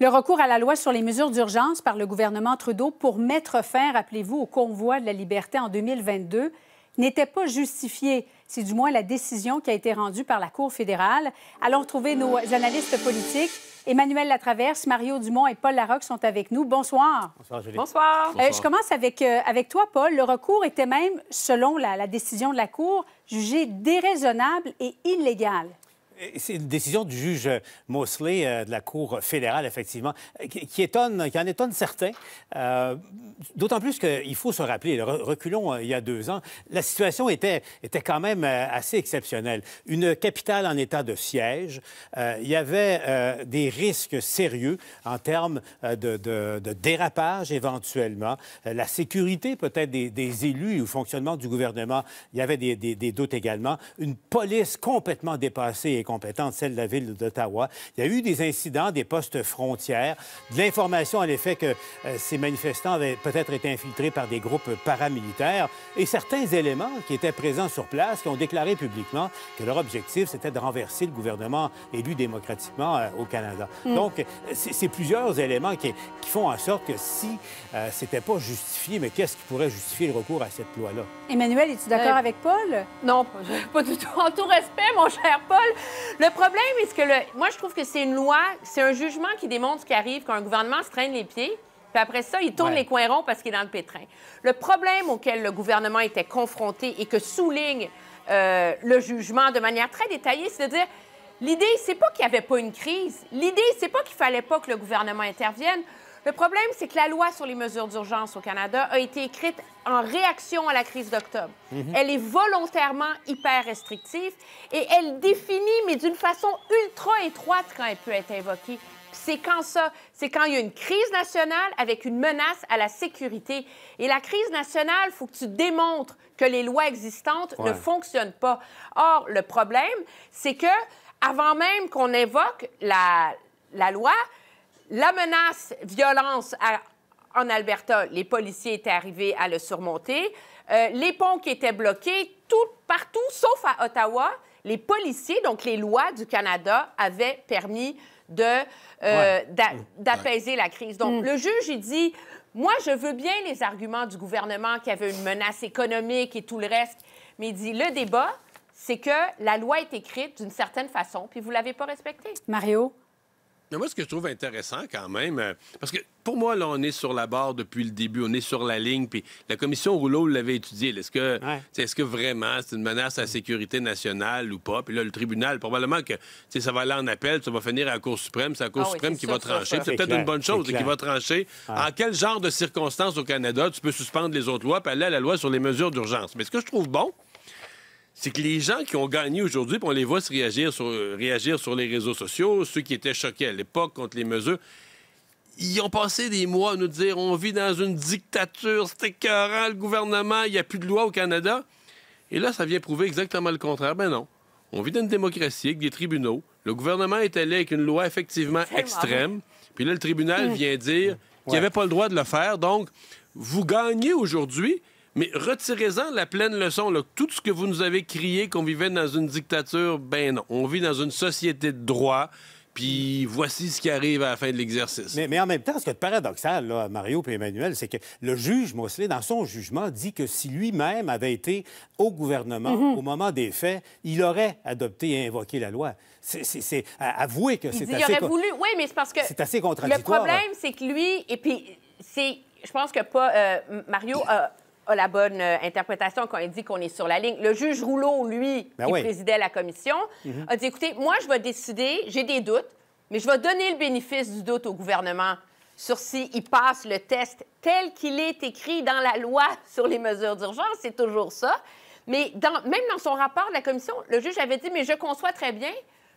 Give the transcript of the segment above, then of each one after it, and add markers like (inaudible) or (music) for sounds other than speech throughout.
Le recours à la loi sur les mesures d'urgence par le gouvernement Trudeau pour mettre fin, rappelez-vous, au convoi de la liberté en 2022 n'était pas justifié. C'est du moins la décision qui a été rendue par la Cour fédérale. Allons retrouver nos analystes politiques. Emmanuel Latraverse, Mario Dumont et Paul Larocque sont avec nous. Bonsoir. Bonsoir, Julie. Euh, je commence avec, euh, avec toi, Paul. Le recours était même, selon la décision de la Cour, jugé déraisonnable et illégal. C'est une décision du juge Mosley euh, de la Cour fédérale, effectivement, euh, qui, étonne, qui en étonne certains. Euh, d'autant plus qu'il faut se rappeler, reculons il y a deux ans, la situation était, était quand même assez exceptionnelle. Une capitale en état de siège, il y avait des risques sérieux en termes de, dérapage éventuellement, la sécurité peut-être des, élus ou fonctionnement du gouvernement, il y avait des, des doutes également, une police complètement dépassée celle de la ville d'Ottawa. Il y a eu des incidents, des postes frontières, de l'information à l'effet que euh, ces manifestants avaient peut-être été infiltrés par des groupes paramilitaires et certains éléments qui étaient présents sur place qui ont déclaré publiquement que leur objectif, c'était de renverser le gouvernement élu démocratiquement euh, au Canada. Mm. Donc, c'est plusieurs éléments qui, font en sorte que si ce euh, c'était pas justifié, mais qu'est-ce qui pourrait justifier le recours à cette loi-là? Emmanuel, es-tu d'accord avec Paul? Non, (laughs) pas du tout. En tout respect, mon cher Paul, le problème est que moi, je trouve que c'est une loi, c'est un jugement qui démontre ce qui arrive quand un gouvernement se traîne les pieds. Puis après ça, il tourne les coins ronds parce qu'il est dans le pétrin. Le problème auquel le gouvernement était confronté et que souligne euh, le jugement de manière très détaillée, c'est de dire l'idée, c'est pas qu'il n'y avait pas une crise. L'idée, c'est pas qu'il fallait pas que le gouvernement intervienne. Le problème, c'est que la loi sur les mesures d'urgence au Canada a été écrite en réaction à la crise d'octobre. Mhm. Elle est volontairement hyper restrictive et elle définit, mais d'une façon ultra étroite, quand elle peut être invoquée. C'est quand ça? C'est quand il y a une crise nationale avec une menace à la sécurité. Et la crise nationale, il faut que tu démontres que les lois existantes ne fonctionnent pas. Or, le problème, c'est que avant même qu'on évoque la loi, la menace, violence en Alberta, les policiers étaient arrivés à le surmonter. Euh, les ponts qui étaient bloqués, tout, partout, sauf à Ottawa, les policiers, donc les lois du Canada, avaient permis euh, d'apaiser la crise. Donc, mm. le juge, il dit, moi, je veux bien les arguments du gouvernement qui avait une menace économique et tout le reste, mais il dit, le débat, c'est que la loi est écrite d'une certaine façon, puis vous ne l'avez pas respectée. Mario? moi, ce que je trouve intéressant quand même, euh, parce que pour moi, là, on est sur la barre depuis le début, on est sur la ligne, puis la commission Rouleau l'avait étudié. Est-ce que, ce que vraiment c'est une menace à la sécurité nationale ou pas? Puis là, le tribunal, probablement que ça va aller en appel, ça va finir à la Cour suprême, c'est la Cour ah suprême qui va trancher. C'est peut-être une bonne chose qui va trancher. Ah. En quel genre de circonstances au Canada tu peux suspendre les autres lois, puis aller à la loi sur les mesures d'urgence? Mais ce que je trouve bon, c'est que les gens qui ont gagné aujourd'hui, on les voit se réagir sur, les réseaux sociaux, ceux qui étaient choqués à l'époque contre les mesures, ils ont passé des mois à nous dire on vit dans une dictature, c'est écœurant, le gouvernement, il n'y a plus de loi au Canada. Et là, ça vient prouver exactement le contraire. Ben non. On vit dans une démocratie avec des tribunaux. Le gouvernement est allé avec une loi effectivement extrême. Ah puis là, le tribunal hum. vient dire qu'il avait pas le droit de le faire. Donc, vous gagnez aujourd'hui, mais retirez-en la pleine leçon. Tout ce que vous nous avez crié qu'on vivait dans une dictature, ben non. On vit dans une société de droit. Puis voici ce qui arrive à la fin de l'exercice. Mais, en même temps, ce qui est paradoxal, Mario et Emmanuel, c'est que le juge Mosley, dans son jugement, dit que si lui-même avait été au gouvernement mhm. au moment des faits, il aurait adopté et invoqué la loi. C'est avouer que c'est assez... Il aurait voulu... Oui, mais c'est parce que... C'est assez contradictoire. Le problème, c'est que lui... Et puis, c'est... Je pense que pas... Euh, Mario a a la bonne euh, interprétation quand il dit qu'on est sur la ligne. Le juge Rouleau, lui, ben qui présidait la commission, mhm. a dit, écoutez, moi, je vais décider, j'ai des doutes, mais je vais donner le bénéfice du doute au gouvernement sur s'il il passe le test tel qu'il est écrit dans la loi (laughs) sur les mesures d'urgence. C'est toujours ça. Mais dans, même dans son rapport de la commission, le juge avait dit, mais je conçois très bien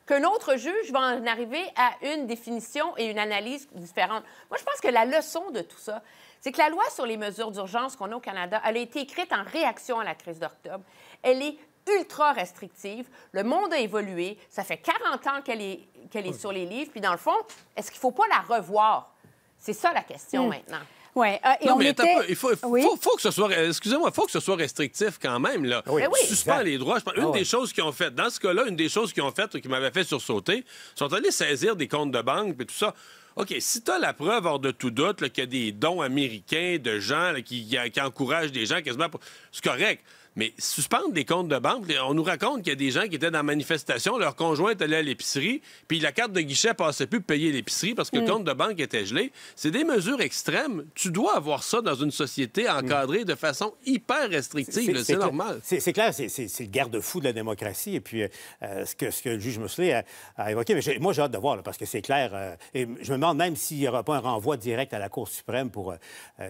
qu'un autre juge va en arriver à une définition et une analyse différente. Moi, je pense que la leçon de tout ça, c'est que la loi sur les mesures d'urgence qu'on a au Canada, elle a été écrite en réaction à la crise d'octobre. Elle est ultra restrictive. Le monde a évolué. Ça fait 40 ans qu'elle est, qu'elle est sur les livres. Puis dans le fond, est-ce qu'il ne faut pas la revoir? C'est ça la question hmm. maintenant. Oui. Euh, non, mais était... il faut, faut, que ce soit, excusez-moi, faut que ce soit restrictif quand même là. Ah oui. Ben oui. Suspend les droits. Je pense, ah une des choses qu'ils ont fait dans ce cas-là, une des choses qu'ils ont fait qui m'avait fait sursauter, sont allés saisir des comptes de banque et tout ça. OK, si tu as la preuve hors de tout doute qu'il y a des dons américains de gens qui, qui, encouragent des gens quasiment pour... C'est correct. Mais suspendre des comptes de banque, on nous raconte qu'il y a des gens qui étaient dans la manifestation, leur conjoint est allé à l'épicerie, puis la carte de guichet passait plus pour payer l'épicerie parce que le mm. compte de banque était gelé. C'est des mesures extrêmes. Tu dois avoir ça dans une société encadrée de façon hyper restrictive. C'est normal. C'est clair, c'est le garde-fou de la démocratie. Et puis, euh, euh, ce, que, ce que le juge Mousselet a, évoqué, mais moi, j'ai hâte de voir, parce que c'est clair. Euh, et je me demande même s'il n'y aura pas un renvoi direct à la Cour suprême pour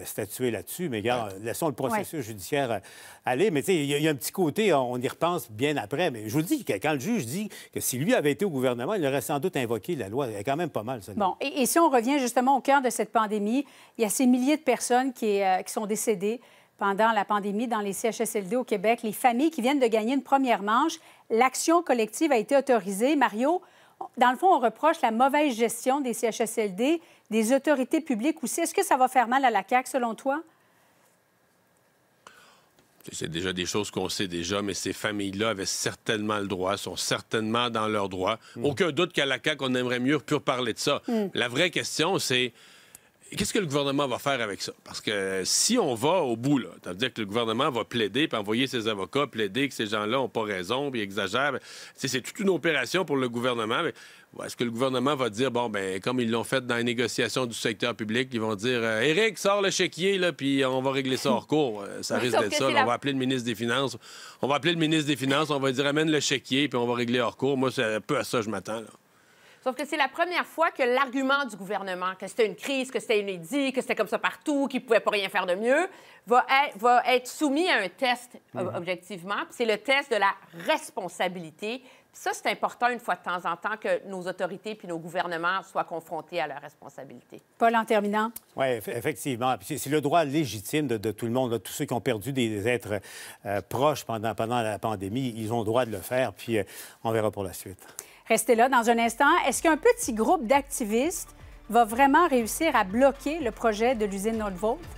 statuer là-dessus. Mais, regarde, laissons le processus judiciaire aller. Mais, il y, a un petit côté, on y repense bien après, mais je vous le dis, que quand le juge dit que si lui avait été au gouvernement, il aurait sans doute invoqué la loi. Elle est quand même pas mal, ça. Bon, et, si on revient justement au cœur de cette pandémie, il y a ces milliers de personnes qui, euh, qui sont décédées pendant la pandémie dans les CHSLD au Québec, les familles qui viennent de gagner une première manche. L'action collective a été autorisée. Mario, dans le fond, on reproche la mauvaise gestion des CHSLD, des autorités publiques aussi. Est-ce que ça va faire mal à la CAQ, selon toi? C'est déjà des choses qu'on sait déjà, mais ces familles-là avaient certainement le droit, sont certainement dans leur droit. Mm. Aucun doute qu'à la CAQ, on aimerait mieux pur parler de ça. Mm. La vraie question, c'est Qu'est-ce que le gouvernement va faire avec ça? Parce que si on va au bout, là, ça dire que le gouvernement va plaider, puis envoyer ses avocats plaider que ces gens-là n'ont pas raison, puis exagèrent. Ben, c'est toute une opération pour le gouvernement. Est-ce que le gouvernement va dire, bon, ben comme ils l'ont fait dans les négociations du secteur public, ils vont dire, Eric, euh, Éric, sors le chéquier, puis on va régler ça hors (laughs) cours. Euh, ça risque d'être ça. on va appeler le ministre des Finances. On va appeler le ministre des Finances, on va dire, amène le chéquier, puis on va régler hors cours. Moi, c'est un peu à ça que je m'attends. Sauf que c'est la première fois que l'argument du gouvernement, que c'était une crise, que c'était inédit, que c'était comme ça partout, qu'il ne pouvait pas rien faire de mieux, va être, soumis à un test, mhm. objectivement. C'est le test de la responsabilité. ça, c'est important une fois de temps en temps que nos autorités puis nos gouvernements soient confrontés à leur responsabilité. Paul, en terminant. Oui, effectivement. C'est le droit légitime de, tout le monde. tous ceux qui ont perdu des, êtres euh, proches pendant, la pandémie, ils ont le droit de le faire. Puis euh, on verra pour la suite. Restez là dans un instant. Est-ce qu'un petit groupe d'activistes va vraiment réussir à bloquer le projet de l'usine Nordvolt?